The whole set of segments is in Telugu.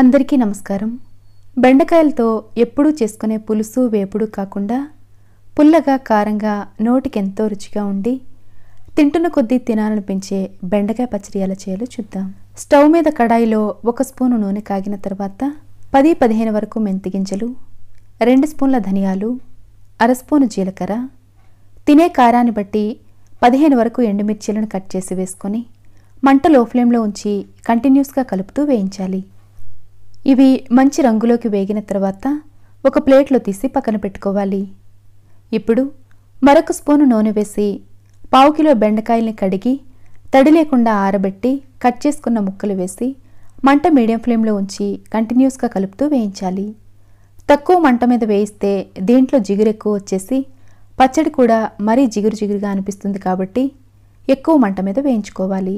అందరికీ నమస్కారం బెండకాయలతో ఎప్పుడూ చేసుకునే పులుసు వేపుడు కాకుండా పుల్లగా కారంగా నోటికెంతో రుచిగా ఉండి తింటున్న కొద్దీ తినాలనిపించే బెండకాయ పచ్చడి ఎలా చేయాలో చూద్దాం స్టవ్ మీద కడాయిలో ఒక స్పూను నూనె కాగిన తర్వాత పది పదిహేను వరకు మెంతి గింజలు రెండు స్పూన్ల ధనియాలు అర స్పూను జీలకర్ర తినే కారాన్ని బట్టి పదిహేను వరకు ఎండుమిర్చీలను కట్ చేసి వేసుకొని మంట లో ఫ్లేమ్లో ఉంచి కంటిన్యూస్గా కలుపుతూ వేయించాలి ఇవి మంచి రంగులోకి వేగిన తర్వాత ఒక ప్లేట్లో తీసి పక్కన పెట్టుకోవాలి ఇప్పుడు మరొక స్పూను నూనె వేసి పావు కిలో బెండకాయల్ని కడిగి తడి లేకుండా ఆరబెట్టి కట్ చేసుకున్న ముక్కలు వేసి మంట మీడియం ఫ్లేమ్లో ఉంచి కంటిన్యూస్గా కలుపుతూ వేయించాలి తక్కువ మంట మీద వేయిస్తే దీంట్లో జిగురు ఎక్కువ వచ్చేసి పచ్చడి కూడా మరీ జిగురు జిగురుగా అనిపిస్తుంది కాబట్టి ఎక్కువ మంట మీద వేయించుకోవాలి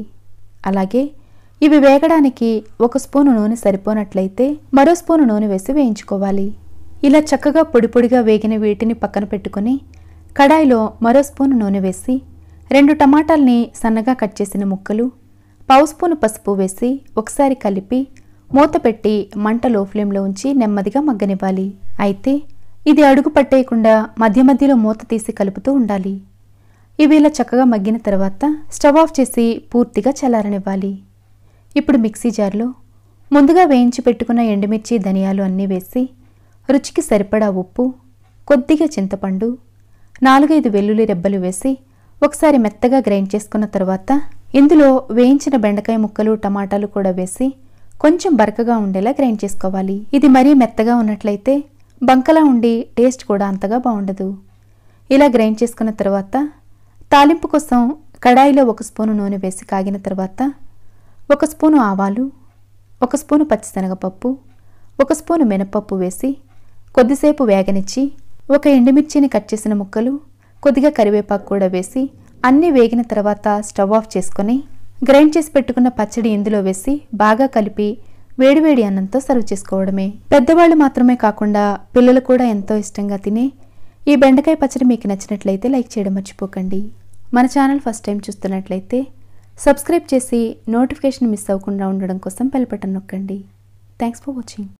అలాగే ఇవి వేగడానికి ఒక స్పూను నూనె సరిపోనట్లయితే మరో స్పూను నూనె వేసి వేయించుకోవాలి ఇలా చక్కగా పొడి పొడిగా వేగిన వీటిని పక్కన పెట్టుకుని కడాయిలో మరో స్పూను నూనె వేసి రెండు టమాటాల్ని సన్నగా కట్ చేసిన ముక్కలు పావు స్పూను పసుపు వేసి ఒకసారి కలిపి మూత పెట్టి మంట లో ఫ్లేమ్లో ఉంచి నెమ్మదిగా మగ్గనివ్వాలి అయితే ఇది అడుగు పట్టేయకుండా మధ్య మధ్యలో మూత తీసి కలుపుతూ ఉండాలి ఇవి ఇలా చక్కగా మగ్గిన తర్వాత స్టవ్ ఆఫ్ చేసి పూర్తిగా చల్లారనివ్వాలి ఇప్పుడు మిక్సీ జార్లో ముందుగా వేయించి పెట్టుకున్న ఎండుమిర్చి ధనియాలు అన్నీ వేసి రుచికి సరిపడా ఉప్పు కొద్దిగా చింతపండు నాలుగైదు వెల్లుల్లి రెబ్బలు వేసి ఒకసారి మెత్తగా గ్రైండ్ చేసుకున్న తర్వాత ఇందులో వేయించిన బెండకాయ ముక్కలు టమాటాలు కూడా వేసి కొంచెం బరకగా ఉండేలా గ్రైండ్ చేసుకోవాలి ఇది మరీ మెత్తగా ఉన్నట్లయితే బంకలా ఉండి టేస్ట్ కూడా అంతగా బాగుండదు ఇలా గ్రైండ్ చేసుకున్న తర్వాత తాలింపు కోసం కడాయిలో ఒక స్పూను నూనె వేసి కాగిన తర్వాత ఒక స్పూను ఆవాలు ఒక స్పూను పచ్చిశనగపప్పు ఒక స్పూను మినపప్పు వేసి కొద్దిసేపు వేగనిచ్చి ఒక ఎండుమిర్చిని కట్ చేసిన ముక్కలు కొద్దిగా కరివేపాకు కూడా వేసి అన్నీ వేగిన తర్వాత స్టవ్ ఆఫ్ చేసుకొని గ్రైండ్ చేసి పెట్టుకున్న పచ్చడి ఇందులో వేసి బాగా కలిపి వేడివేడి అన్నంతో సర్వ్ చేసుకోవడమే పెద్దవాళ్ళు మాత్రమే కాకుండా పిల్లలు కూడా ఎంతో ఇష్టంగా తినే ఈ బెండకాయ పచ్చడి మీకు నచ్చినట్లయితే లైక్ చేయడం మర్చిపోకండి మన ఛానల్ ఫస్ట్ టైం చూస్తున్నట్లయితే సబ్స్క్రైబ్ చేసి నోటిఫికేషన్ మిస్ అవ్వకుండా ఉండడం కోసం బెల్ బటన్ నొక్కండి థ్యాంక్స్ ఫర్ వాచింగ్